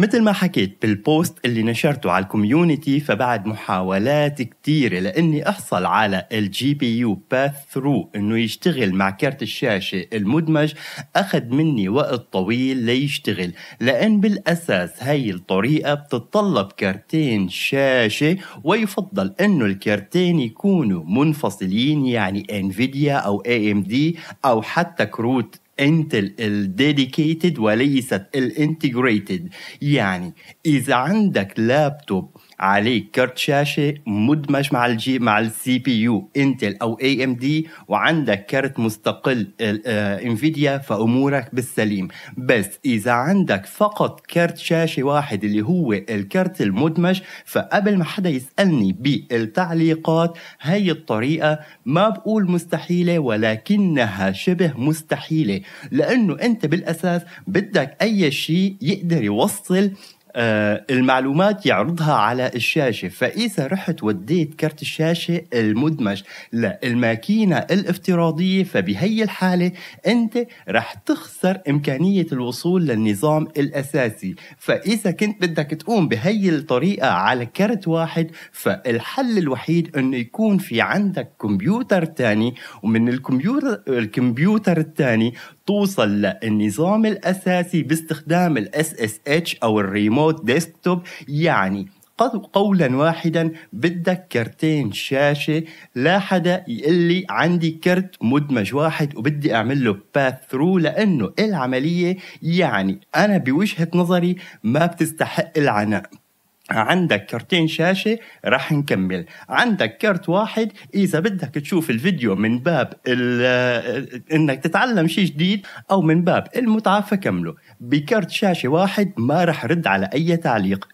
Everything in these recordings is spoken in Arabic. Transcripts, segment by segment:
مثل ما حكيت بالبوست اللي نشرته على الكوميونتي فبعد محاولات كتيرة لأني أحصل على الجي بي يو باث ثرو إنه يشتغل مع كارت الشاشة المدمج أخذ مني وقت طويل ليشتغل لأن بالأساس هاي الطريقة بتتطلب كارتين شاشة ويفضل إنه الكارتين يكونوا منفصلين يعني انفيديا أو اي ام دي أو حتى كروت انتل الديديكيتد وليست الانتجريتد يعني اذا عندك لابتوب عليك كرت شاشه مدمج مع الجي مع السي بي يو انتل او اي ام دي وعندك كرت مستقل انفيديا آه، فامورك بالسليم بس اذا عندك فقط كرت شاشه واحد اللي هو الكرت المدمج فقبل ما حدا يسالني بالتعليقات هي الطريقه ما بقول مستحيله ولكنها شبه مستحيله لانه انت بالاساس بدك اي شيء يقدر يوصل آه، المعلومات يعرضها على الشاشة فإذا رحت وديت كرت الشاشة المدمج للماكينة الافتراضية فبهي الحالة أنت رح تخسر إمكانية الوصول للنظام الأساسي فإذا كنت بدك تقوم بهي الطريقة على كرت واحد فالحل الوحيد أنه يكون في عندك كمبيوتر تاني ومن الكمبيوتر, الكمبيوتر التاني توصل للنظام الأساسي باستخدام اس SSH أو الريموت ديسكتوب يعني قولا واحدا بدك كرتين شاشة لا حدا يقول لي عندي كرت مدمج واحد وبدي أعمل له باث ثرو لأنه العملية يعني أنا بوجهة نظري ما بتستحق العناء عندك كرتين شاشة راح نكمل عندك كرت واحد إذا بدك تشوف الفيديو من باب إنك تتعلم شيء جديد أو من باب المتعة فكمله بكرت شاشة واحد ما راح رد على أي تعليق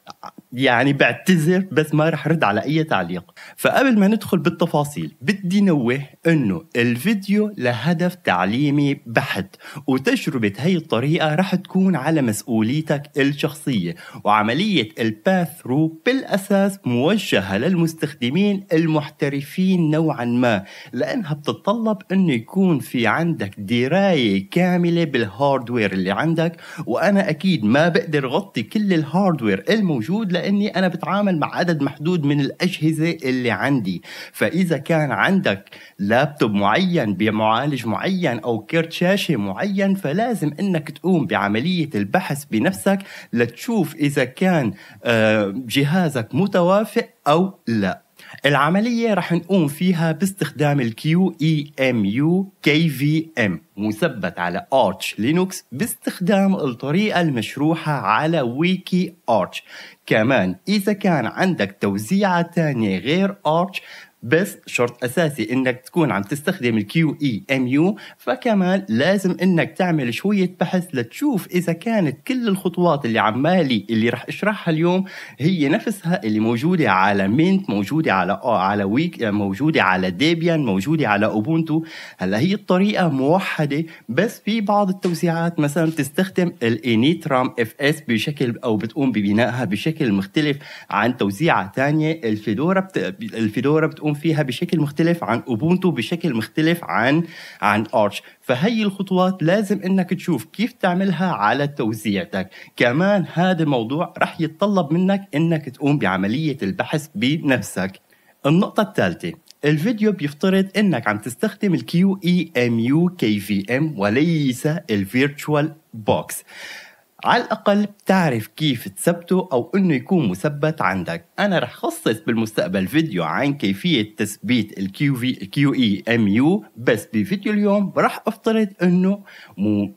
يعني بعتذر بس ما رح رد على أي تعليق فقبل ما ندخل بالتفاصيل بدي نوه أنه الفيديو لهدف تعليمي بحت وتجربة هي الطريقة رح تكون على مسؤوليتك الشخصية وعملية الباث ثرو بالأساس موجهة للمستخدمين المحترفين نوعا ما لأنها بتتطلب أنه يكون في عندك دراية كاملة بالهاردوير اللي عندك وأنا أكيد ما بقدر غطي كل الهاردوير الموجود لأ لاني انا بتعامل مع عدد محدود من الاجهزه اللي عندي فاذا كان عندك لابتوب معين بمعالج معين او كرت شاشه معين فلازم انك تقوم بعمليه البحث بنفسك لتشوف اذا كان آه، جهازك متوافق او لا العملية رح نقوم فيها باستخدام الـ QEMU KVM مثبت على Arch Linux باستخدام الطريقة المشروحة على ويكي Arch كمان إذا كان عندك توزيعة تانية غير أرش بس شرط اساسي انك تكون عم تستخدم الكيو اي ام يو فكمان لازم انك تعمل شويه بحث لتشوف اذا كانت كل الخطوات اللي عمالي اللي رح اشرحها اليوم هي نفسها اللي موجوده على مينت موجوده على آه، على ويك آه، موجوده على ديبيان موجوده على اوبونتو هلا هي الطريقه موحده بس في بعض التوزيعات مثلا تستخدم الانيت رام اف اس بشكل او بتقوم ببنائها بشكل مختلف عن توزيعه ثانيه الفيدورا بت... الفيدورا بتقوم يستخدمون فيها بشكل مختلف عن اوبونتو بشكل مختلف عن عن ارش فهي الخطوات لازم انك تشوف كيف تعملها على توزيعتك كمان هذا الموضوع رح يتطلب منك انك تقوم بعمليه البحث بنفسك النقطه الثالثه الفيديو بيفترض انك عم تستخدم الكيو اي ام يو كي في ام وليس الفيرتشوال بوكس على الأقل بتعرف كيف تثبته أو إنه يكون مثبت عندك أنا رح خصص بالمستقبل فيديو عن كيفية تثبيت الكيو QEMU كيو اي ام يو بس بفيديو اليوم رح أفترض إنه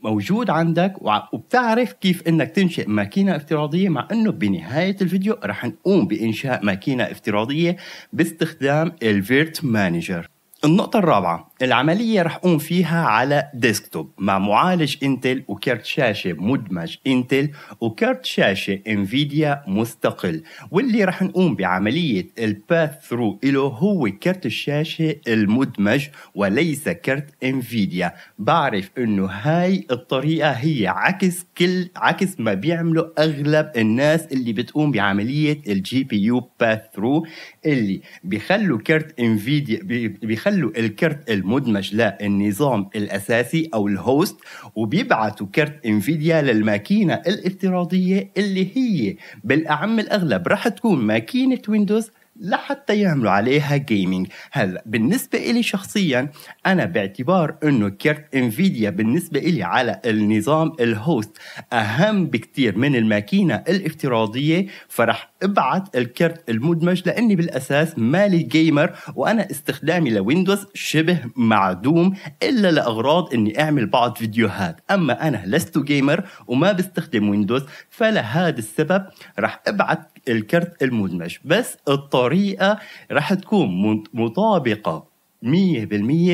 موجود عندك وبتعرف كيف إنك تنشئ ماكينة افتراضية مع إنه بنهاية الفيديو رح نقوم بإنشاء ماكينة افتراضية باستخدام الفيرت مانجر النقطة الرابعة العملية رح قوم فيها على ديسكتوب مع معالج انتل وكارت شاشة مدمج انتل وكارت شاشة انفيديا مستقل واللي رح نقوم بعملية الباث ثرو له هو كارت الشاشة المدمج وليس كارت انفيديا بعرف انه هاي الطريقة هي عكس كل عكس ما بيعمله أغلب الناس اللي بتقوم بعملية الجي بي يو باث ثرو اللي بيخلوا كارت انفيديا بيخلوا بيخلوا الكرت المدمج للنظام الأساسي أو الهوست وبيبعتوا كرت انفيديا للماكينة الافتراضية اللي هي بالأعم الأغلب راح تكون ماكينة ويندوز لحتى يعملوا عليها جيمنج هلا بالنسبة إلي شخصيا أنا باعتبار أنه كرت انفيديا بالنسبة إلي على النظام الهوست أهم بكتير من الماكينة الافتراضية فرح ابعت الكرت المدمج لأني بالأساس مالي جيمر وأنا استخدامي لويندوز شبه معدوم إلا لأغراض أني أعمل بعض فيديوهات أما أنا لست جيمر وما بستخدم ويندوز فلهذا السبب رح ابعت الكرت المدمج بس الطريقة راح تكون مطابقة 100%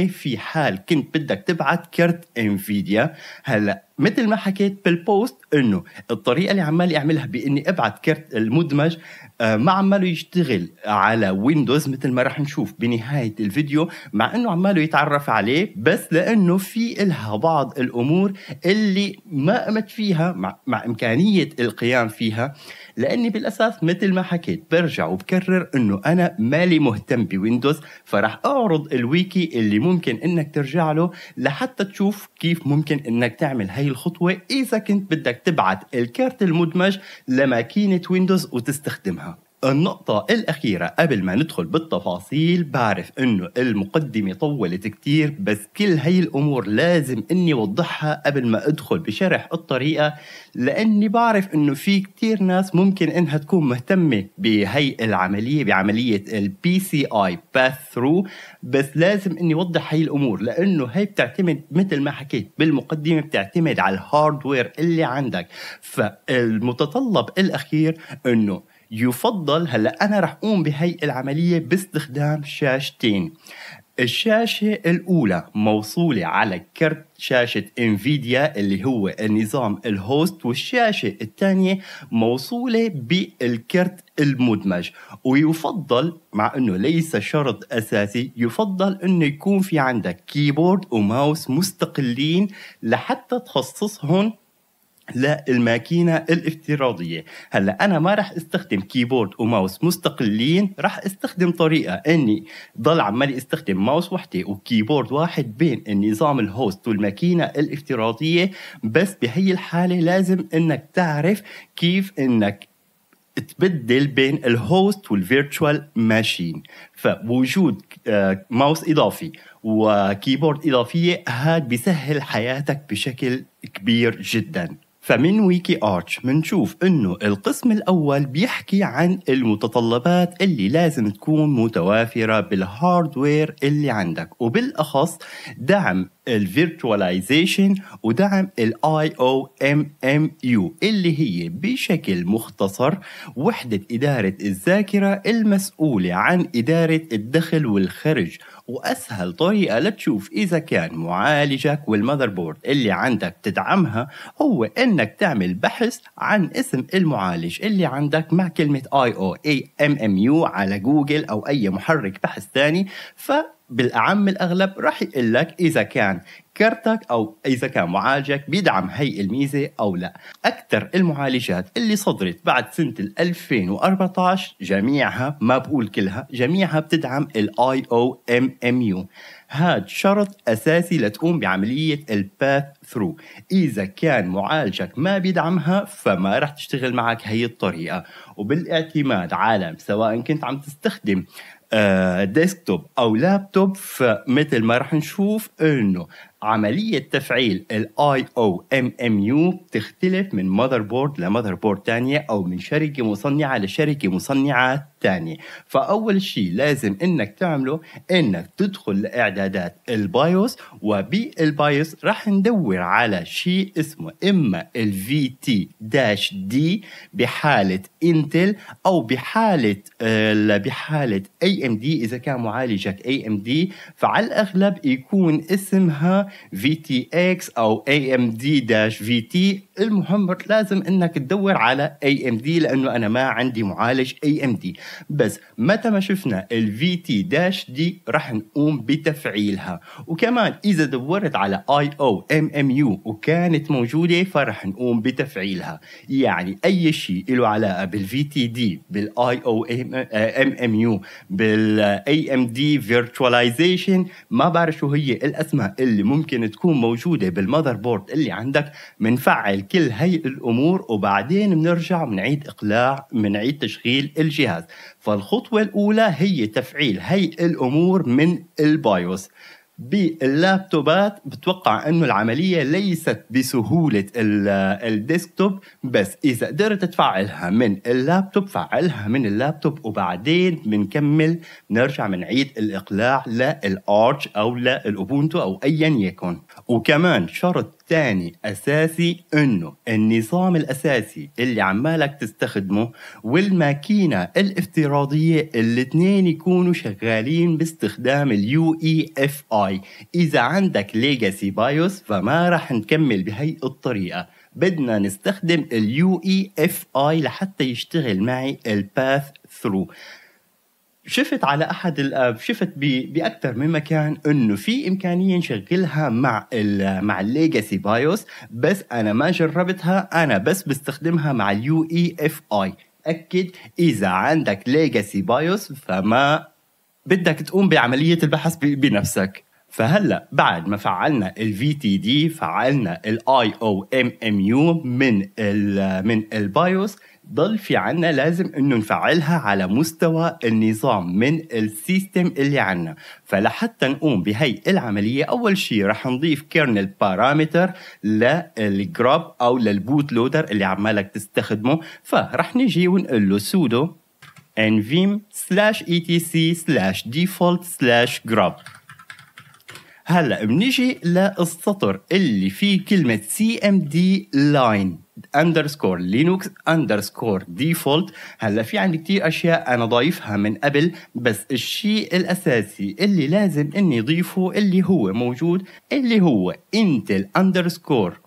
في حال كنت بدك تبعت كرت انفيديا هلا مثل ما حكيت بالبوست انه الطريقه اللي عمال اعملها باني ابعت كرت المدمج آه، ما عماله يشتغل على ويندوز مثل ما راح نشوف بنهايه الفيديو مع انه عماله يتعرف عليه بس لانه في الها بعض الامور اللي ما قمت فيها مع, مع امكانيه القيام فيها لاني بالاساس مثل ما حكيت برجع وبكرر انه انا مالي مهتم بويندوز فراح اعرض الويكي اللي ممكن انك ترجع له لحتى تشوف كيف ممكن انك تعمل هاي الخطوه اذا كنت بدك تبعت الكارت المدمج لماكينه ويندوز وتستخدمها النقطة الأخيرة قبل ما ندخل بالتفاصيل بعرف إنه المقدمة طولت كتير بس كل هاي الأمور لازم إني أوضحها قبل ما أدخل بشرح الطريقة لأني بعرف إنه في كتير ناس ممكن إنها تكون مهتمة بهي العملية بعملية الـ PCI آي باث ثرو بس لازم إني أوضح هاي الأمور لأنه هاي بتعتمد مثل ما حكيت بالمقدمة بتعتمد على الهاردوير اللي عندك فالمتطلب الأخير إنه يفضل هلا انا رح اقوم بهي العمليه باستخدام شاشتين الشاشة الأولى موصولة على كرت شاشة انفيديا اللي هو النظام الهوست والشاشة الثانية موصولة بالكرت المدمج ويفضل مع انه ليس شرط اساسي يفضل انه يكون في عندك كيبورد وماوس مستقلين لحتى تخصصهم للماكينة الافتراضية هلا أنا ما رح استخدم كيبورد وماوس مستقلين رح استخدم طريقة أني ضل عمالي استخدم ماوس وحدة وكيبورد واحد بين النظام الهوست والماكينة الافتراضية بس بهي الحالة لازم أنك تعرف كيف أنك تبدل بين الهوست والفيرتشوال ماشين فوجود آه، ماوس اضافي وكيبورد اضافيه هاد بيسهل حياتك بشكل كبير جدا فمن ويكي ارتش منشوف انه القسم الاول بيحكي عن المتطلبات اللي لازم تكون متوافرة بالهاردوير اللي عندك وبالاخص دعم الفيرتواليزيشن ودعم الاي او ام ام يو اللي هي بشكل مختصر وحدة ادارة الذاكرة المسؤولة عن ادارة الدخل والخرج وأسهل طريقة لتشوف إذا كان معالجك والمذر بورد اللي عندك تدعمها هو إنك تعمل بحث عن اسم المعالج اللي عندك مع كلمة ام يو على جوجل أو أي محرك بحث ثاني ف بالأعم الأغلب راح يقول لك إذا كان كرتك أو إذا كان معالجك بيدعم هي الميزة أو لا أكثر المعالجات اللي صدرت بعد سنة 2014 جميعها ما بقول كلها جميعها بتدعم الاي او ام ام يو هاد شرط أساسي لتقوم بعملية الباث ثرو إذا كان معالجك ما بيدعمها فما رح تشتغل معك هي الطريقة وبالاعتماد على سواء كنت عم تستخدم ديسكتوب آه، او لابتوب فمثل ما رح نشوف انه عملية تفعيل الاي او ام ام يو بتختلف من ماذر بورد لماذر بورد تانية او من شركة مصنعة لشركة مصنعة تانية فاول شيء لازم انك تعمله انك تدخل لاعدادات البايوس وبالبايوس راح ندور على شيء اسمه اما الـ تي داش دي بحالة انتل او بحالة بحالة اي ام دي اذا كان معالجك اي ام دي فعلى الاغلب يكون اسمها في تي اكس او اي ام دي داش في تي المهم لازم انك تدور على اي ام دي لانه انا ما عندي معالج اي ام دي بس متى ما شفنا الفي تي داش دي راح نقوم بتفعيلها وكمان اذا دورت على اي او ام ام يو وكانت موجوده فراح نقوم بتفعيلها يعني اي شيء له علاقه بالفي تي دي بالاي او ام ام يو بالاي ام دي فيرتشواليزيشن ما بعرف شو هي الاسماء اللي ممكن ممكن تكون موجوده بالمذر بورد اللي عندك بنفعل كل هي الامور وبعدين بنرجع بنعيد اقلاع بنعيد تشغيل الجهاز فالخطوه الاولى هي تفعيل هي الامور من البايوس باللابتوبات بتوقع انه العمليه ليست بسهوله الديسكتوب بس اذا قدرت تفعلها من اللابتوب فعلها من اللابتوب وبعدين بنكمل بنرجع بنعيد الاقلاع للارتش او للاوبونتو او ايا يكن وكمان شرط ثاني اساسي انه النظام الاساسي اللي عمالك تستخدمه والماكينه الافتراضيه الاثنين يكونوا شغالين باستخدام اليو اي اف اي اذا عندك ليجاسي بايوس فما راح نكمل بهي الطريقه بدنا نستخدم اليو اي اف اي لحتى يشتغل معي الباث ثرو شفت على احد الاب شفت باكثر من مكان انه في امكانيه نشغلها مع الـ مع الليجاسي بايوس بس انا ما جربتها انا بس بستخدمها مع اليو اي اف اي اكد اذا عندك ليجاسي بايوس فما بدك تقوم بعمليه البحث بنفسك فهلا بعد ما فعلنا الفي تي دي فعلنا الاي او ام ام يو من من البايوس ضل في عنا لازم انه نفعلها على مستوى النظام من السيستم اللي عنا فلحتى نقوم بهي العملية اول شيء رح نضيف كيرنل بارامتر للجراب او للبوت لودر اللي عمالك تستخدمه فرح نجي ونقول له sudo nvim slash etc slash default slash ديفولت هلا بنيجي للسطر اللي فيه كلمة cmd line اندرسكور لينوكس اندرسكور ديفولت هلا في عندي كتير اشياء انا ضايفها من قبل بس الشيء الاساسي اللي لازم اني ضيفه اللي هو موجود اللي هو انتل اندرسكور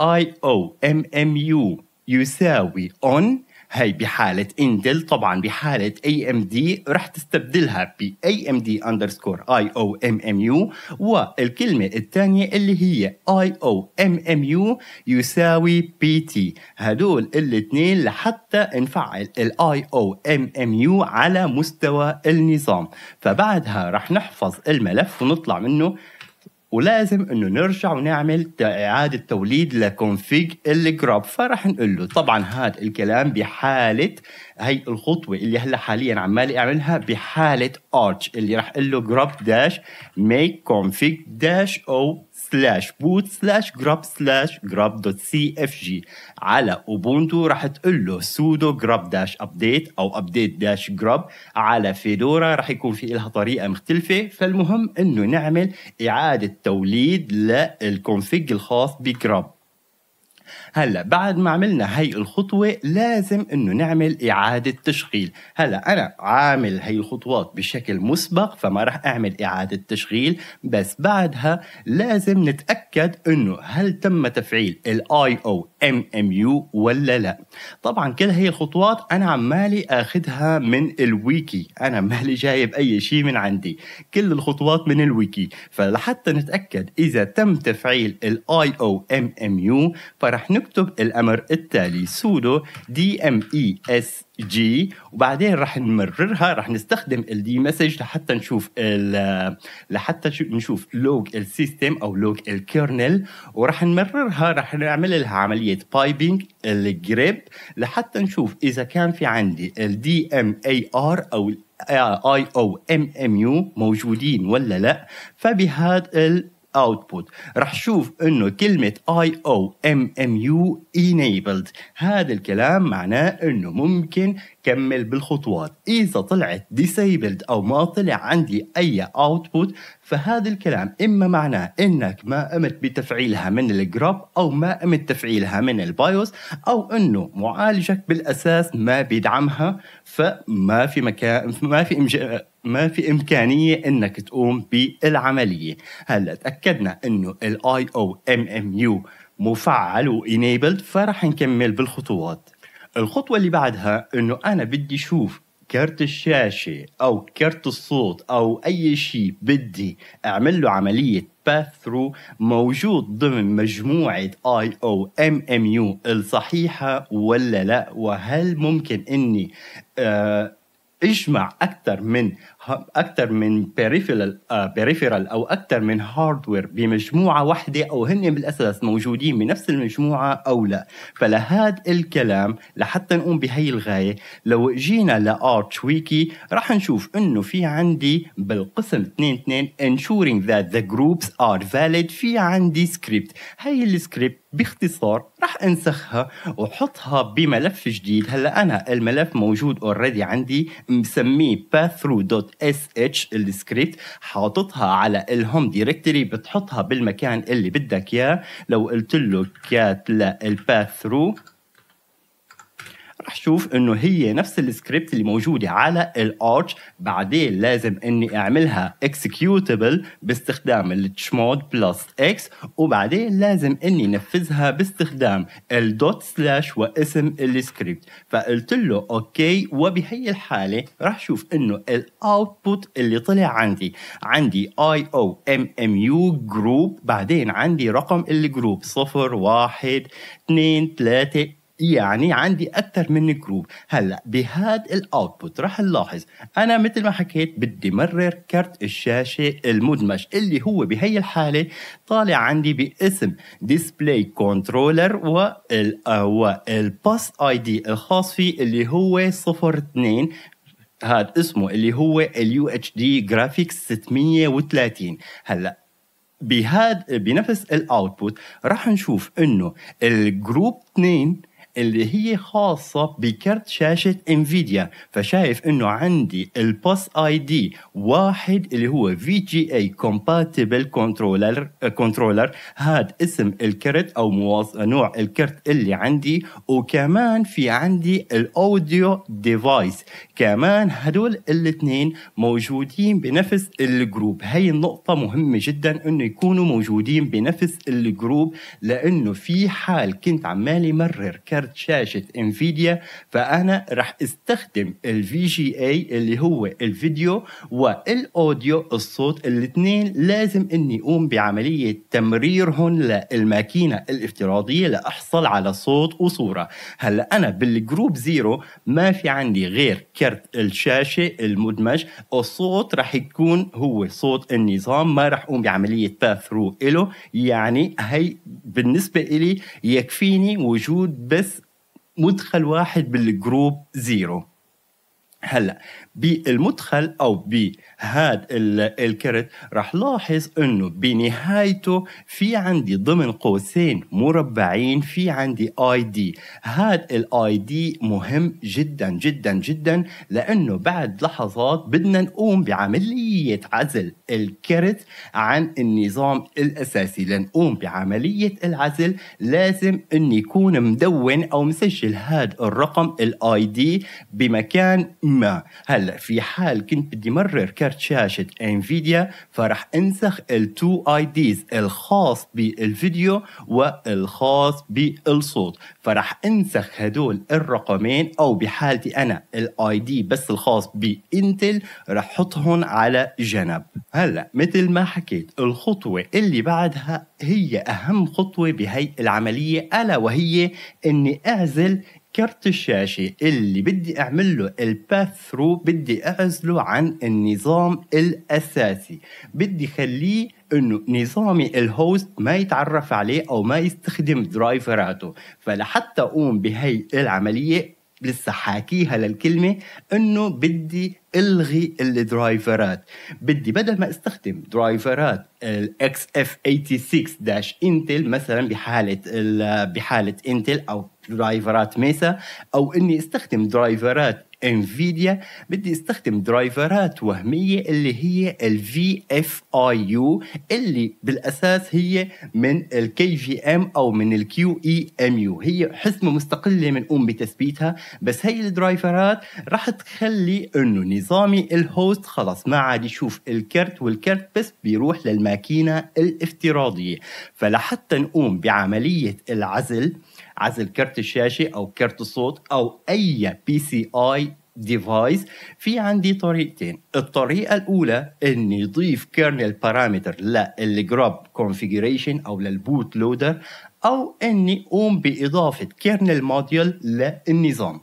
اي او ام ام يو يساوي اون هاي بحالة انتل طبعا بحالة اي ام دي رح تستبدلها ب اي ام دي اندرسكور اي او ام ام يو والكلمة الثانية اللي هي اي او ام ام يو يساوي بي تي هدول الاثنين لحتى نفعل الاي او ام ام يو على مستوى النظام فبعدها رح نحفظ الملف ونطلع منه ولازم انه نرجع ونعمل اعاده توليد لكونفيج الجراب فرح نقول له طبعا هذا الكلام بحاله هي الخطوه اللي هلا حاليا عمال اعملها بحاله ارتش اللي راح اقول له جراب داش ميك كونفيج داش او سلاش بوت سلاش جراب سلاش جراب دوت سي اف جي على اوبونتو راح تقول له سودو جراب داش ابديت او ابديت داش جراب على فيدورا راح يكون في لها طريقه مختلفه فالمهم انه نعمل اعاده توليد للكونفيج الخاص بجراب هلا بعد ما عملنا هي الخطوه لازم انه نعمل اعاده تشغيل هلا انا عامل هي الخطوات بشكل مسبق فما راح اعمل اعاده تشغيل بس بعدها لازم نتاكد انه هل تم تفعيل الاي او ام ام يو ولا لا طبعا كل هي الخطوات انا عمالي اخذها من الويكي انا مالي جايب اي شيء من عندي كل الخطوات من الويكي فلحتى نتاكد اذا تم تفعيل الاي او ام ام يو فرح نكتب الأمر التالي سودو دي ام اي اس جي وبعدين رح نمررها رح نستخدم الدي مسج لحتى نشوف لحتى نشوف لوج السيستم او لوج الكيرنل ورح نمررها رح نعمل لها عمليه بايبنج الجريب لحتى نشوف اذا كان في عندي الدي ام اي ار او اي او ام ام يو موجودين ولا لا فبهذا output رح شوف انه كلمه I O M M U enabled هذا الكلام معناه انه ممكن كمل بالخطوات إذا طلعت disabled أو ما طلع عندي أي output فهذا الكلام إما معناه إنك ما قمت بتفعيلها من الجراب أو ما قمت تفعيلها من البايوس أو إنه معالجك بالأساس ما بيدعمها فما في مكان ما في إمج... ما في إمكانية إنك تقوم بالعملية هلا تأكدنا إنه الـ IOMMU مفعل وإنيبلد فرح نكمل بالخطوات الخطوه اللي بعدها انه انا بدي اشوف كرت الشاشه او كرت الصوت او اي شيء بدي اعمل له عمليه باث ثرو موجود ضمن مجموعه اي او ام ام يو الصحيحه ولا لا وهل ممكن اني آه اجمع اكثر من اكثر من بيريفيرال آه، بيريفيرال او اكثر من هاردوير بمجموعه واحده او هن بالاساس موجودين بنفس المجموعه او لا فلهاد الكلام لحتى نقوم بهي الغايه لو جينا لارتش ويكي راح نشوف انه في عندي بالقسم 2 2 ensuring that the groups are valid في عندي سكريبت هي السكريبت باختصار راح انسخها وحطها بملف جديد هلا انا الملف موجود اوريدي عندي مسميه paththrough.sh السكريبت حاططها على الهوم دايركتوري بتحطها بالمكان اللي بدك اياه لو قلت له كات للباث ثرو رح شوف انه هي نفس السكريبت اللي موجوده على الارش بعدين لازم اني اعملها اكسكيوتبل باستخدام التشمود بلس اكس وبعدين لازم اني نفذها باستخدام الدوت سلاش واسم السكريبت فقلت له اوكي وبهي الحاله رح شوف انه الاوتبوت اللي طلع عندي عندي اي او ام ام يو جروب بعدين عندي رقم الجروب 0 1 2 3 يعني عندي اكثر من جروب هلا بهذا الاوتبوت رح نلاحظ انا مثل ما حكيت بدي مرر كرت الشاشه المدمج اللي هو بهي الحاله طالع عندي باسم ديسبلاي كنترولر وال والباس اي دي الخاص فيه اللي هو 02 هذا اسمه اللي هو اليو اتش دي جرافيكس 630 هلا بهذا بنفس الاوتبوت راح نشوف انه الجروب 2 اللي هي خاصة بكرت شاشة انفيديا فشايف انه عندي البوس اي دي واحد اللي هو في جي اي كومباتيبل كنترولر كنترولر هاد اسم الكرت او مواص... نوع الكرت اللي عندي وكمان في عندي الاوديو ديفايس كمان هدول الاثنين موجودين بنفس الجروب هي النقطة مهمة جدا انه يكونوا موجودين بنفس الجروب لانه في حال كنت عمالي مرر كرت كارت شاشة انفيديا فأنا رح استخدم الفي جي اي اللي هو الفيديو والاوديو الصوت الاثنين لازم اني اقوم بعملية تمريرهم للماكينة الافتراضية لأحصل على صوت وصورة هلا أنا بالجروب زيرو ما في عندي غير كرت الشاشة المدمج الصوت رح يكون هو صوت النظام ما رح أقوم بعملية باث ثرو إله يعني هي بالنسبة إلي يكفيني وجود بس مدخل واحد بالجروب زيرو هلا بالمدخل او بهذا الكرت راح لاحظ انه بنهايته في عندي ضمن قوسين مربعين في عندي اي دي هذا الاي دي مهم جدا جدا جدا لانه بعد لحظات بدنا نقوم بعمليه عزل الكرت عن النظام الاساسي لنقوم بعمليه العزل لازم ان يكون مدون او مسجل هذا الرقم الاي دي بمكان ما هل هلا في حال كنت بدي مرر كرت شاشه انفيديا فرح انسخ التو اي ديز الخاص بالفيديو والخاص بالصوت فرح انسخ هدول الرقمين او بحالتي انا الاي دي بس الخاص بانتل رح حطهم على جنب هلا مثل ما حكيت الخطوه اللي بعدها هي أهم خطوة بهي العملية ألا وهي إني أعزل كرت الشاشة اللي بدي أعمل له الباث ثرو بدي أعزله عن النظام الأساسي بدي خليه انه نظامي الهوست ما يتعرف عليه او ما يستخدم درايفراته فلحتى اقوم بهي العمليه لسه حاكيها للكلمه انه بدي الغي الدرايفرات بدي بدل ما استخدم درايفرات الاكس اف 86 انتل مثلا بحاله بحاله انتل او درايفرات ميسا او اني استخدم درايفرات انفيديا بدي استخدم درايفرات وهميه اللي هي الفي اف اي يو اللي بالاساس هي من الكي في ام او من الكيو اي e ام يو هي حسمه مستقله قوم بتثبيتها بس هي الدرايفرات رح تخلي انه نظامي الهوست خلص ما عاد يشوف الكرت والكرت بس بيروح للماكينه الافتراضيه فلحتى نقوم بعمليه العزل عزل كرت الشاشه او كرت الصوت او اي بي سي اي ديفايس في عندي طريقتين الطريقة الأولى إني ضيف كيرنل بارامتر للجراب كونفيجريشن أو للبوت لودر أو إني أقوم بإضافة كيرنل موديول للنظام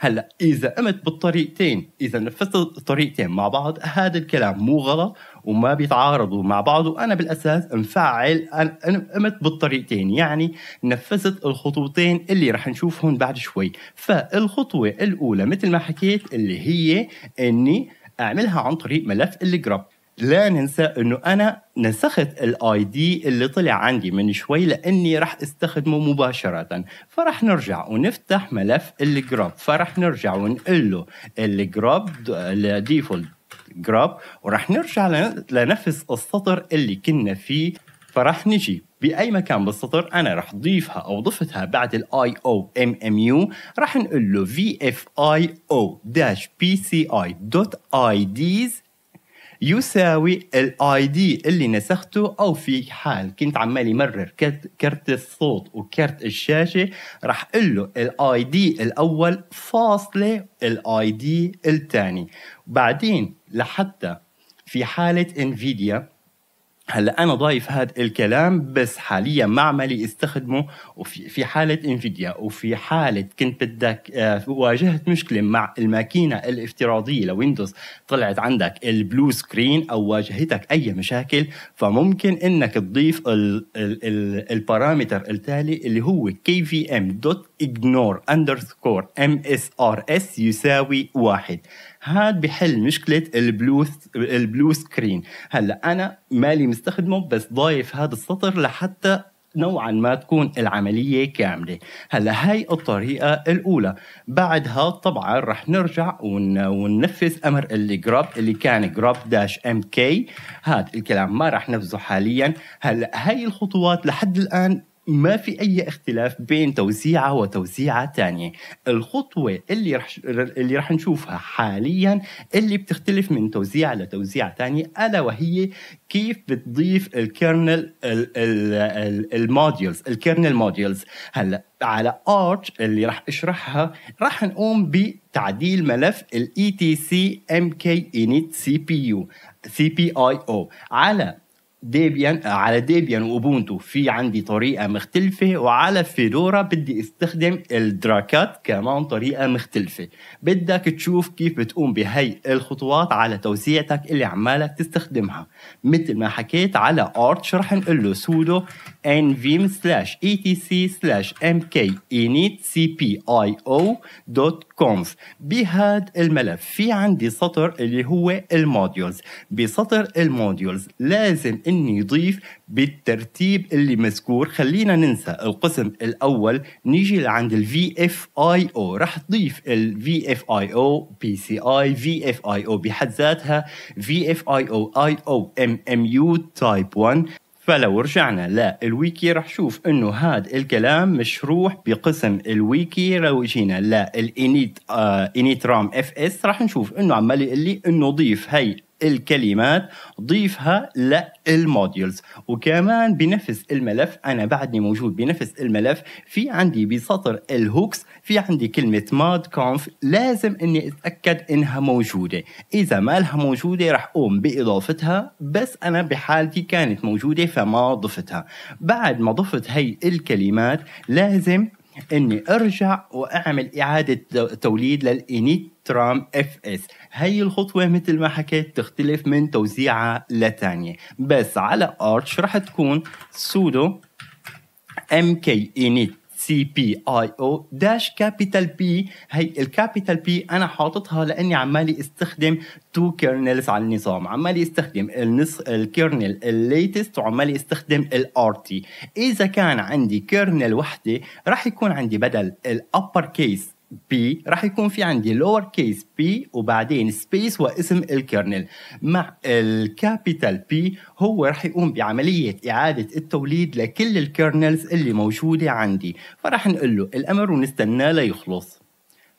هلا اذا قمت بالطريقتين اذا نفذت الطريقتين مع بعض هذا الكلام مو غلط وما بيتعارضوا مع بعض وانا بالاساس مفعل انا قمت بالطريقتين يعني نفذت الخطوتين اللي رح نشوفهم بعد شوي فالخطوه الاولى مثل ما حكيت اللي هي اني اعملها عن طريق ملف الجراب لا ننسى انه انا نسخت الاي دي اللي طلع عندي من شوي لاني راح استخدمه مباشره فراح نرجع ونفتح ملف الجروب فراح نرجع ونقول له الجروب الديفولت جروب وراح نرجع لنفس السطر اللي كنا فيه فراح نجي باي مكان بالسطر انا راح ضيفها او ضفتها بعد الاي او ام ام يو راح نقول له في اف اي او داش بي سي اي دوت اي ديز يساوي الاي دي اللي نسخته او في حال كنت عمال يمرر كرت الصوت وكرت الشاشه راح قله له الاي دي الاول فاصله الاي دي الثاني بعدين لحتى في حاله انفيديا هلا انا ضايف هذا الكلام بس حاليا ما عملي استخدمه وفي في حاله انفيديا وفي حاله كنت بدك آه، واجهت مشكله مع الماكينه الافتراضيه لويندوز طلعت عندك البلو سكرين او واجهتك اي مشاكل فممكن انك تضيف البارامتر التالي اللي هو kvm.ignore underscore msrs يساوي واحد هاد بحل مشكله البلو البلو سكرين هلا انا مالي مستخدمه بس ضايف هذا السطر لحتى نوعا ما تكون العملية كاملة هلا هاي الطريقة الأولى بعدها طبعا رح نرجع ون... وننفذ أمر اللي جراب اللي كان جراب داش ام كي هاد الكلام ما رح نفذه حاليا هلا هاي الخطوات لحد الآن ما في أي اختلاف بين توزيعة وتوزيعة ثانية الخطوة اللي رح, اللي رح نشوفها حاليا اللي بتختلف من توزيعة لتوزيعة ثانية ألا وهي كيف بتضيف الكيرنل الموديولز الكيرنل موديولز هلا على ارتش اللي راح اشرحها راح نقوم بتعديل ملف الاي تي سي ام كي انيت سي بي يو سي بي اي او على ديبيان آه، على ديبيان وأوبونتو في عندي طريقة مختلفة وعلى فيدورا بدي استخدم الدراكات كمان طريقة مختلفة بدك تشوف كيف بتقوم بهي الخطوات على توزيعتك اللي عمالك تستخدمها مثل ما حكيت على ارتش رح نقول له سودو nvim slash etc slash mk بهذا الملف في عندي سطر اللي هو الموديولز بسطر الموديولز لازم اني اضيف بالترتيب اللي مذكور خلينا ننسى القسم الاول نيجي لعند ال VFIO رح او تضيف ال VFIO PCI او او بحد ذاتها VFIO اف اي او 1 فلو رجعنا للويكي رح شوف انه هاد الكلام مشروح بقسم الويكي لو جينا للانيت آه انيت رام اف اس رح نشوف انه عمال يقول لي انه ضيف هي الكلمات ضيفها للموديولز وكمان بنفس الملف انا بعدني موجود بنفس الملف في عندي بسطر الهوكس في عندي كلمه ماد كونف لازم اني اتاكد انها موجوده اذا ما لها موجوده راح اقوم باضافتها بس انا بحالتي كانت موجوده فما ضفتها بعد ما ضفت هي الكلمات لازم اني ارجع واعمل اعاده توليد للانيت ترام اف اس هي الخطوة مثل ما حكيت تختلف من توزيعة لتانية بس على ارش رح تكون سودو ام كي init سي بي اي او داش كابيتال بي هي الكابيتال بي انا حاططها لاني عمالي استخدم تو كيرنلز على النظام عمالي استخدم النص الكيرنل الليتست وعمالي استخدم الار تي اذا كان عندي كيرنل وحده راح يكون عندي بدل الابر كيس بي راح يكون في عندي لور كيس بي وبعدين سبيس واسم الكرنل مع الكابيتال بي هو راح يقوم بعملية إعادة التوليد لكل الكرنلز اللي موجودة عندي فراح نقول له الأمر ونستناه ليخلص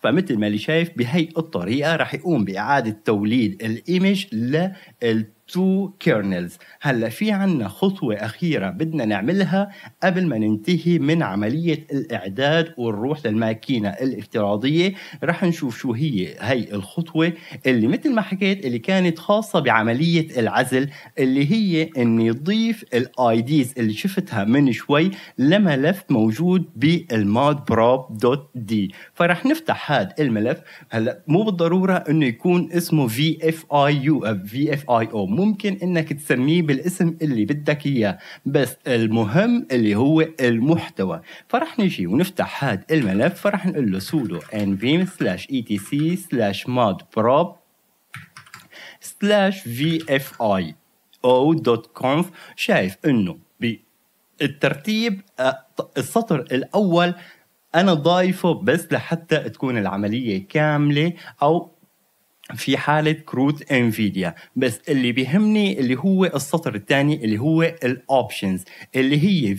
فمثل ما اللي شايف بهي الطريقة راح يقوم بإعادة توليد الإيمج لل تو كيرنلز هلا في عنا خطوة أخيرة بدنا نعملها قبل ما ننتهي من عملية الإعداد ونروح للماكينة الافتراضية رح نشوف شو هي هي الخطوة اللي مثل ما حكيت اللي كانت خاصة بعملية العزل اللي هي إني يضيف الاي ديز اللي شفتها من شوي لملف موجود بالماد بروب دوت دي فرح نفتح هذا الملف هلا مو بالضرورة إنه يكون اسمه في اف اي يو في اف اي او ممكن انك تسميه بالاسم اللي بدك اياه بس المهم اللي هو المحتوى فرح نجي ونفتح هذا الملف فرح نقول له sudo nvim slash etc slash mod prop slash vfi o.conf شايف انه بالترتيب السطر الاول انا ضايفه بس لحتى تكون العمليه كامله او في حالة كروت انفيديا بس اللي بيهمني اللي هو السطر الثاني اللي هو الاوبشنز اللي هي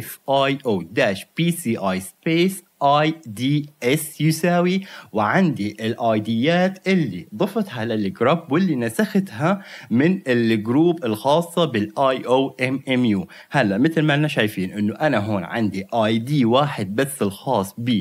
VFIO-PCI space اي دي اس يساوي وعندي الايديات اللي ضفتها للجروب واللي نسختها من الجروب الخاصه بالاي او ام ام يو هلا مثل ما احنا شايفين انه انا هون عندي اي دي واحد بس الخاص ب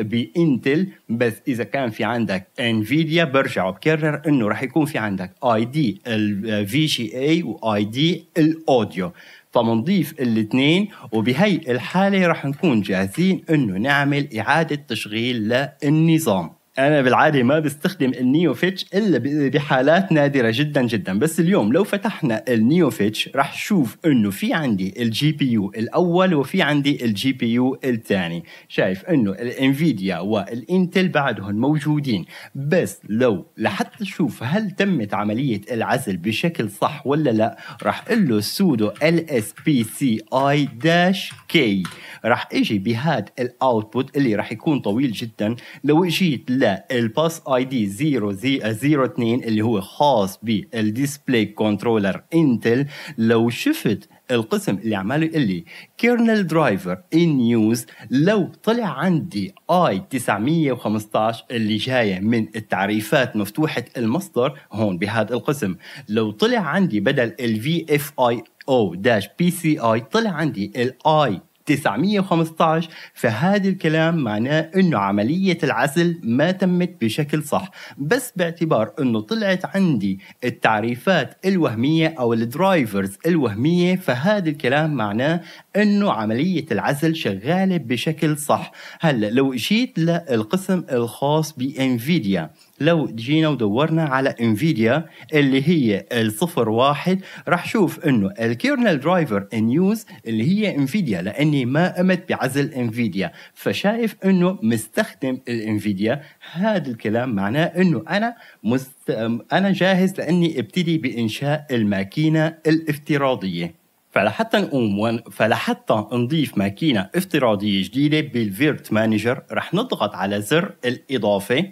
بانتل بس اذا كان في عندك انفيديا برجع بكرر انه راح يكون في عندك اي دي الفي جي آه، اي واي دي الاوديو فمنضيف الاثنين وبهي الحالة رح نكون جاهزين أنه نعمل إعادة تشغيل للنظام انا بالعاده ما بستخدم النيو فيتش الا بحالات نادره جدا جدا بس اليوم لو فتحنا النيو فيتش راح شوف انه في عندي الجي بي يو الاول وفي عندي الجي بي يو الثاني شايف انه الانفيديا والانتل بعدهم موجودين بس لو لحتى شوف هل تمت عمليه العزل بشكل صح ولا لا راح اقول له سودو ال اس بي سي اي داش كي راح اجي بهذا الاوتبوت اللي راح يكون طويل جدا لو اجيت لا الباس اي دي 002 اللي هو خاص بالديسبلاي كنترولر انتل لو شفت القسم اللي عماله يقول لي كيرنل درايفر ان يوز لو طلع عندي اي 915 اللي جايه من التعريفات مفتوحه المصدر هون بهذا القسم لو طلع عندي بدل الفي اف اي او داش بي سي اي طلع عندي الاي 915 فهذا الكلام معناه انه عملية العزل ما تمت بشكل صح بس باعتبار انه طلعت عندي التعريفات الوهمية او الدرايفرز الوهمية فهذا الكلام معناه انه عملية العزل شغالة بشكل صح هلا لو اجيت للقسم الخاص بانفيديا لو جينا ودورنا على انفيديا اللي هي الصفر واحد راح شوف انه الكيرنل درايفر نيوز اللي هي انفيديا لاني ما قمت بعزل انفيديا فشايف انه مستخدم الانفيديا هذا الكلام معناه انه انا مست... انا جاهز لاني ابتدي بانشاء الماكينه الافتراضيه فلحتى نقوم ون... فلحتى نضيف ماكينة افتراضية جديدة بالفيرت مانجر رح نضغط على زر الإضافة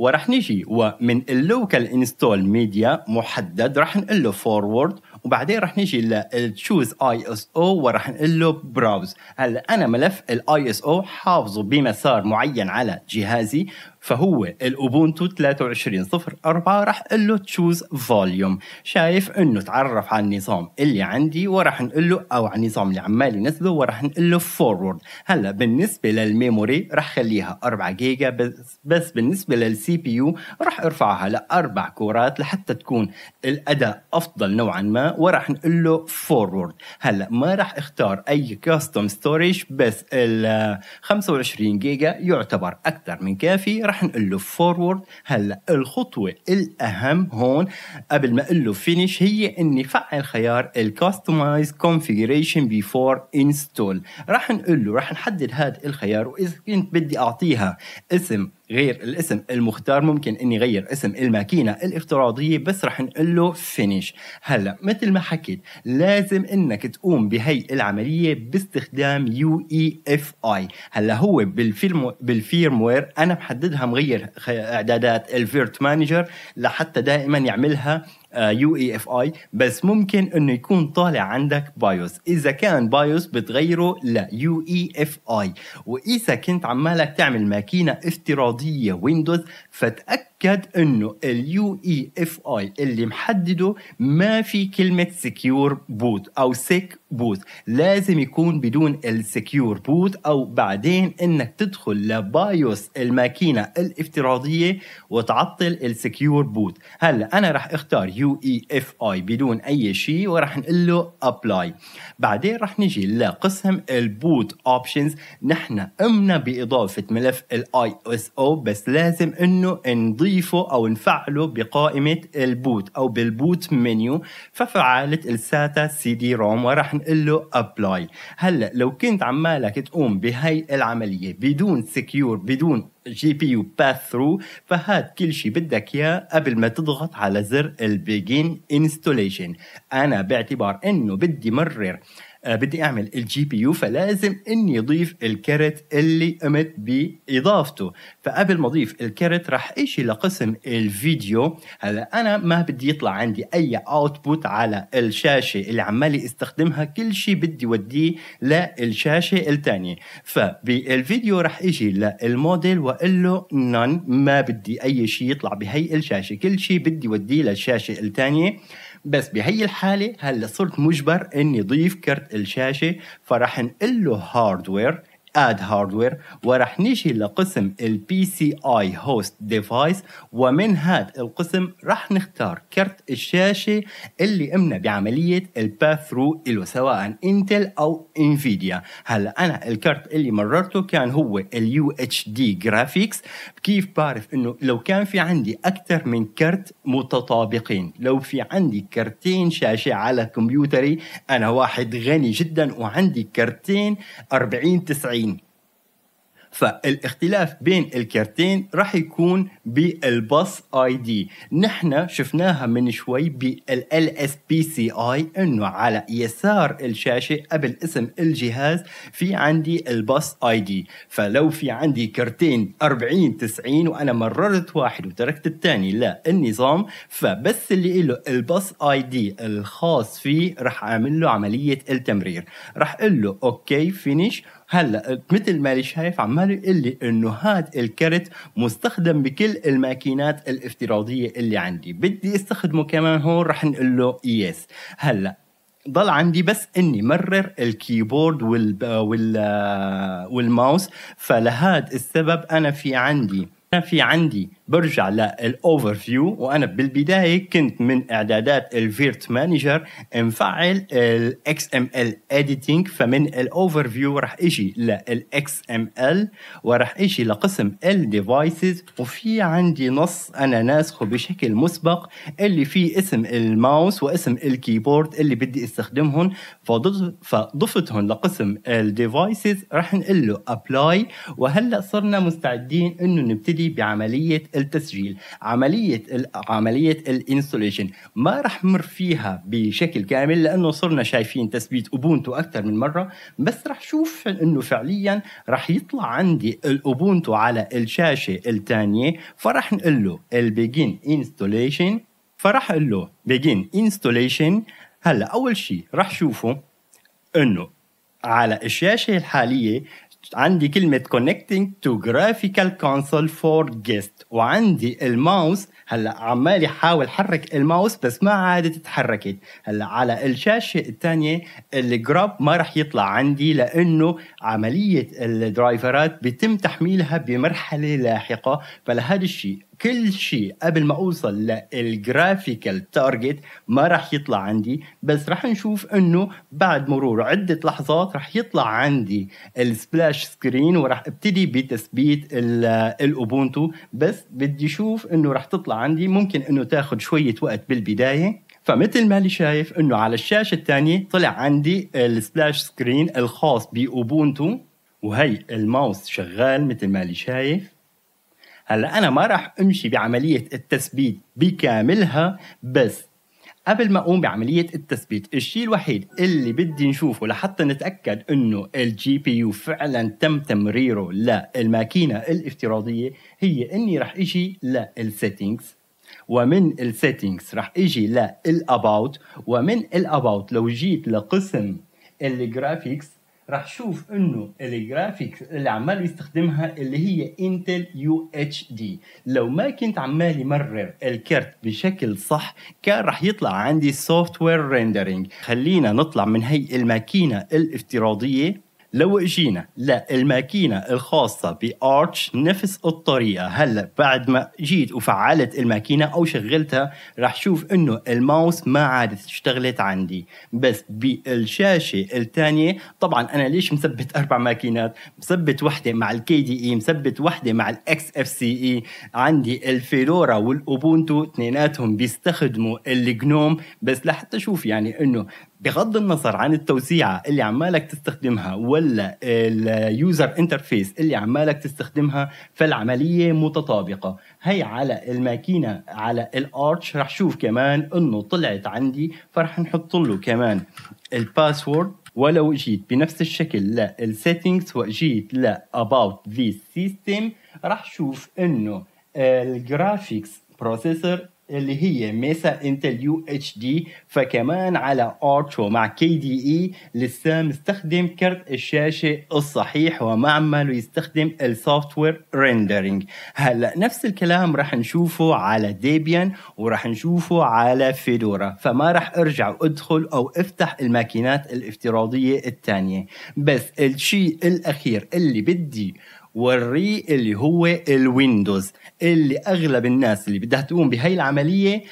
وراح نجي ومن اللوكال انستول ميديا محدد راح نقول له فورورد وبعدين راح نجي لتشوز اي اس او وراح نقول له براوز هلا انا ملف الاي اس او حافظه بمسار معين على جهازي فهو الاوبونتو 23 صفر 4 راح اقول له تشوز فوليوم شايف انه تعرف على النظام اللي عندي وراح نقول له او على النظام اللي عمال ينزله وراح نقول له فورورد هلا بالنسبه للميموري راح خليها 4 جيجا بس, بس بالنسبه للسي بي يو راح ارفعها لاربع كورات لحتى تكون الاداء افضل نوعا ما وراح نقول له فورورد هلا ما راح اختار اي كاستم ستورج بس ال 25 جيجا يعتبر اكثر من كافي راح نقول له فورورد هلا الخطوه الاهم هون قبل ما اقول له فينيش هي اني فعل خيار الكاستمايز كونفيجريشن بيفور انستول راح نقول له راح نحدد هذا الخيار واذا كنت بدي اعطيها اسم غير الاسم المختار ممكن اني غير اسم الماكينه الافتراضيه بس رح نقول له فينيش هلا مثل ما حكيت لازم انك تقوم بهي العمليه باستخدام يو اي اف اي هلا هو بالفيرم بالفيرموير انا محددها مغير اعدادات الفيرت مانجر لحتى دائما يعملها يو اي اف اي بس ممكن انه يكون طالع عندك بايوس اذا كان بايوس بتغيره ل يو اي اف اي واذا كنت عمالك تعمل ماكينه افتراضيه ويندوز فتاكد انه اليو اي اف اي اللي محدده ما في كلمه سكيور بوت او سيك بوت لازم يكون بدون السكيور بوت او بعدين انك تدخل لبايوس الماكينه الافتراضيه وتعطل السكيور بوت هلا انا راح اختار يو اي اف اي بدون اي شيء وراح نقول له ابلاي بعدين راح نجي لقسم البوت اوبشنز نحن قمنا باضافه ملف الاي اس او بس لازم انه نضيفه او نفعله بقائمه البوت او بالبوت منيو ففعلت الساتا سي دي روم وراح نقول له ابلاي هلا لو كنت عمالك تقوم بهي العمليه بدون سكيور بدون جي بي يو باث ثرو فهاد كل شيء بدك اياه قبل ما تضغط على زر البيجين انستوليشن انا باعتبار انه بدي مرر آه، بدي اعمل الجي بي يو فلازم اني اضيف الكرت اللي قمت باضافته فقبل ما اضيف الكرت راح اشي لقسم الفيديو هلا انا ما بدي يطلع عندي اي اوتبوت على الشاشه اللي عمالي استخدمها كل شيء بدي وديه للشاشه الثانيه فبالفيديو راح اجي للموديل واقول له نون ما بدي اي شيء يطلع بهي الشاشه كل شيء بدي وديه للشاشه الثانيه بس بهي الحاله هلا صرت مجبر اني ضيف كرت الشاشه فراح نقله هاردوير اد هاردوير ورح نيجي لقسم البي سي اي هوست ديفايس ومن هذا القسم رح نختار كرت الشاشه اللي امنا بعمليه الباث ثرو له سواء انتل او انفيديا هلا انا الكرت اللي مررته كان هو اليو اتش دي جرافيكس كيف بعرف انه لو كان في عندي اكثر من كرت متطابقين لو في عندي كرتين شاشه على كمبيوتري انا واحد غني جدا وعندي كرتين 40 90 فالاختلاف بين الكرتين راح يكون بالباص اي دي نحن شفناها من شوي بالال اس بي سي اي انه على يسار الشاشه قبل اسم الجهاز في عندي الباص اي دي فلو في عندي كرتين 40 90 وانا مررت واحد وتركت الثاني لا النظام فبس اللي له الباص اي دي الخاص فيه راح اعمل له عمليه التمرير راح اقول له اوكي فينيش هلا مثل ما لي شايف عمال يقول لي انه هاد الكرت مستخدم بكل الماكينات الافتراضيه اللي عندي بدي استخدمه كمان هون رح نقول له يس هلا ضل عندي بس اني مرر الكيبورد وال وال والماوس فلهاد السبب انا في عندي انا في عندي برجع للاوفر فيو وانا بالبدايه كنت من اعدادات الفيرت مانجر مفعل الاكس ام ال اديتنج فمن الاوفر فيو راح اجي للاكس ام ال وراح اجي لقسم الديفايسز وفي عندي نص انا ناسخه بشكل مسبق اللي فيه اسم الماوس واسم الكيبورد اللي بدي استخدمهم فضفتهم لقسم الديفايسز راح نقول له ابلاي وهلا صرنا مستعدين انه نبتدي بعمليه التسجيل عمليه عمليه الانستوليشن ما راح مر فيها بشكل كامل لانه صرنا شايفين تثبيت اوبونتو اكثر من مره بس راح شوف انه فعليا راح يطلع عندي الاوبونتو على الشاشه الثانيه فراح نقول له البيجن انستوليشن فراح اقول له بيجن انستوليشن هلا اول شيء راح شوفه انه على الشاشه الحاليه عندي كلمة connecting to graphical console for guest وعندي الماوس هلا عمالي حاول حرك الماوس بس ما عادت تحركت هلا على الشاشة الثانية الجراب ما رح يطلع عندي لأنه عملية الدرايفرات بيتم تحميلها بمرحلة لاحقة فلهذا الشيء كل شيء قبل ما اوصل للجرافيكال تارجت ما راح يطلع عندي بس راح نشوف انه بعد مرور عده لحظات راح يطلع عندي السبلاش سكرين وراح ابتدي بتثبيت الاوبونتو بس بدي اشوف انه راح تطلع عندي ممكن انه تاخذ شويه وقت بالبدايه فمثل ما لي شايف انه على الشاشه الثانيه طلع عندي السبلاش سكرين الخاص باوبونتو وهي الماوس شغال مثل ما لي شايف هلا انا ما راح امشي بعمليه التثبيت بكاملها بس قبل ما اقوم بعمليه التثبيت الشيء الوحيد اللي بدي نشوفه لحتى نتاكد انه الجي بي يو فعلا تم تمريره للماكينه الافتراضيه هي اني راح اجي للسيتنجز ومن السيتنجز راح اجي للاباوت ومن الاباوت لو جيت لقسم الجرافيكس راح تشوف انه الجرافيكس اللي عمال يستخدمها اللي هي انتل يو اتش دي لو ما كنت عمال يمرر الكرت بشكل صح كان راح يطلع عندي سوفت وير ريندرينج خلينا نطلع من هي الماكينه الافتراضيه لو اجينا للماكينه الخاصه بارتش نفس الطريقه هلا بعد ما جيت وفعلت الماكينه او شغلتها راح شوف انه الماوس ما عادت اشتغلت عندي بس بالشاشه الثانيه طبعا انا ليش مثبت اربع ماكينات مثبت وحده مع الكي دي اي مثبت وحده مع الاكس اف سي اي عندي الفيلورا والاوبونتو اثنيناتهم بيستخدموا الجنوم بس لحتى اشوف يعني انه بغض النظر عن التوزيعة اللي عمالك تستخدمها ولا اليوزر انترفيس اللي عمالك تستخدمها فالعملية متطابقة هي على الماكينة على الارتش رح شوف كمان انه طلعت عندي فرح نحط له كمان الباسورد ولو جيت بنفس الشكل للسيتنجز وجيت لاباوت ذيس سيستم رح شوف انه الجرافيكس بروسيسور اللي هي ميسا انتل يو اتش دي فكمان على ارتو مع كي دي اي لسه مستخدم كرت الشاشه الصحيح وما عماله يستخدم السوفت وير ريندرنج هلا نفس الكلام راح نشوفه على ديبيان وراح نشوفه على فيدورا فما راح ارجع ادخل او افتح الماكينات الافتراضيه الثانيه بس الشيء الاخير اللي بدي والري اللي هو الويندوز اللي اغلب الناس اللي بدها تقوم بهي العمليه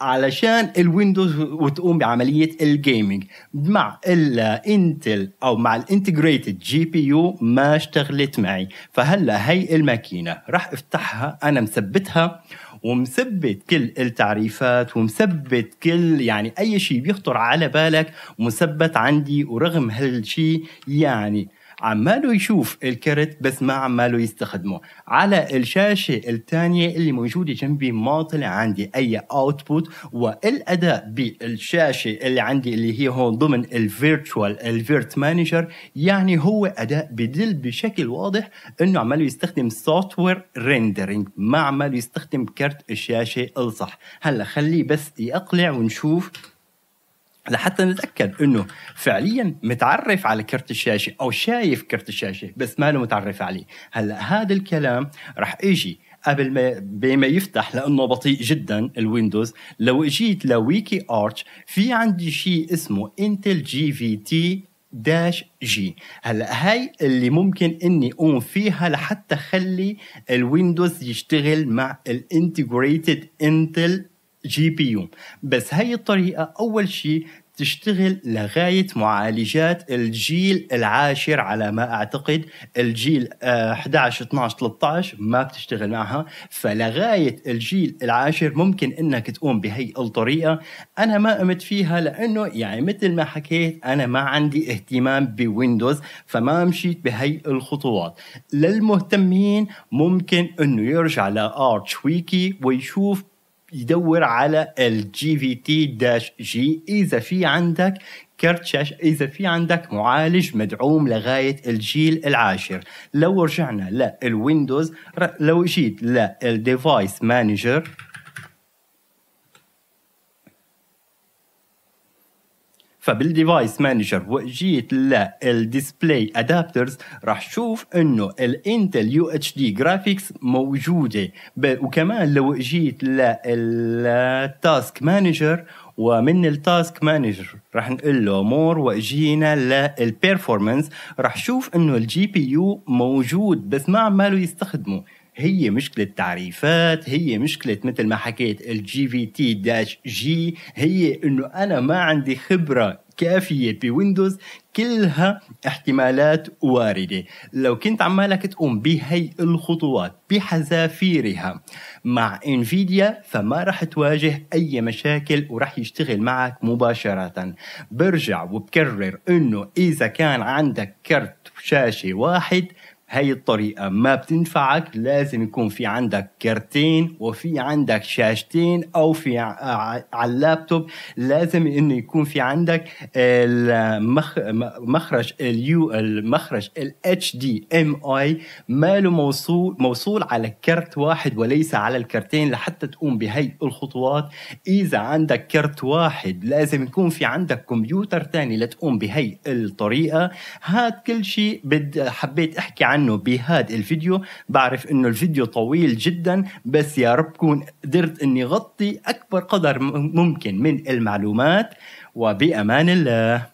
علشان الويندوز وتقوم بعمليه الجيمنج مع الانتل او مع الانتجريتد جي بي يو ما اشتغلت معي فهلا هي الماكينه راح افتحها انا مثبتها ومثبت كل التعريفات ومثبت كل يعني اي شيء بيخطر على بالك مثبت عندي ورغم هالشيء يعني عماله يشوف الكرت بس ما عماله يستخدمه على الشاشة الثانية اللي موجودة جنبي ما طلع عندي أي اوتبوت والأداء بالشاشة اللي عندي اللي هي هون ضمن الفيرتشوال الفيرت مانجر يعني هو أداء بدل بشكل واضح أنه عماله يستخدم سوفت وير ريندرينج ما عماله يستخدم كرت الشاشة الصح هلا خليه بس يقلع ونشوف لحتى نتاكد انه فعليا متعرف على كرت الشاشه او شايف كرت الشاشه بس ما له متعرف عليه هلا هذا الكلام راح اجي قبل ما بما يفتح لانه بطيء جدا الويندوز لو اجيت لويكي ارتش في عندي شيء اسمه انتل جي في تي داش جي هلا هاي اللي ممكن اني اقوم فيها لحتى اخلي الويندوز يشتغل مع الانتجريتد انتل جي بي يو بس هاي الطريقة أول شيء تشتغل لغاية معالجات الجيل العاشر على ما أعتقد الجيل 11 12 13 ما بتشتغل معها فلغاية الجيل العاشر ممكن إنك تقوم بهي الطريقة أنا ما قمت فيها لأنه يعني مثل ما حكيت أنا ما عندي اهتمام بويندوز فما مشيت بهي الخطوات للمهتمين ممكن إنه يرجع لأرتش ويكي ويشوف يدور على الجي في تي داش جي اذا في عندك كرت شاشة إذا في عندك معالج مدعوم لغاية الجيل العاشر لو رجعنا للويندوز لو جيت للديفايس مانجر فبالديفايس مانجر وجيت للديسبلاي ادابترز راح شوف انه الانتل يو اتش دي جرافيكس موجوده وكمان لو جيت للتاسك مانجر ومن التاسك مانجر راح نقول له مور واجينا للبيرفورمانس راح شوف انه الجي بي يو موجود بس ما عماله يستخدمه هي مشكله تعريفات هي مشكله مثل ما حكيت الجي في تي داش جي هي انه انا ما عندي خبره كافيه بويندوز كلها احتمالات وارده لو كنت عمالك تقوم بهي الخطوات بحذافيرها مع انفيديا فما رح تواجه اي مشاكل ورح يشتغل معك مباشره برجع وبكرر انه اذا كان عندك كرت شاشه واحد هاي الطريقة ما بتنفعك لازم يكون في عندك كرتين وفي عندك شاشتين أو في على اللابتوب لازم إنه يكون في عندك المخ... مخرج اليو المخرج الاتش دي ام اي ماله موصول موصول على كرت واحد وليس على الكرتين لحتى تقوم بهي الخطوات إذا عندك كرت واحد لازم يكون في عندك كمبيوتر ثاني لتقوم بهي الطريقة هاد كل شيء بد حبيت أحكي عنه بهذا الفيديو بعرف انه الفيديو طويل جدا بس يا رب كون قدرت اني غطي اكبر قدر ممكن من المعلومات وبامان الله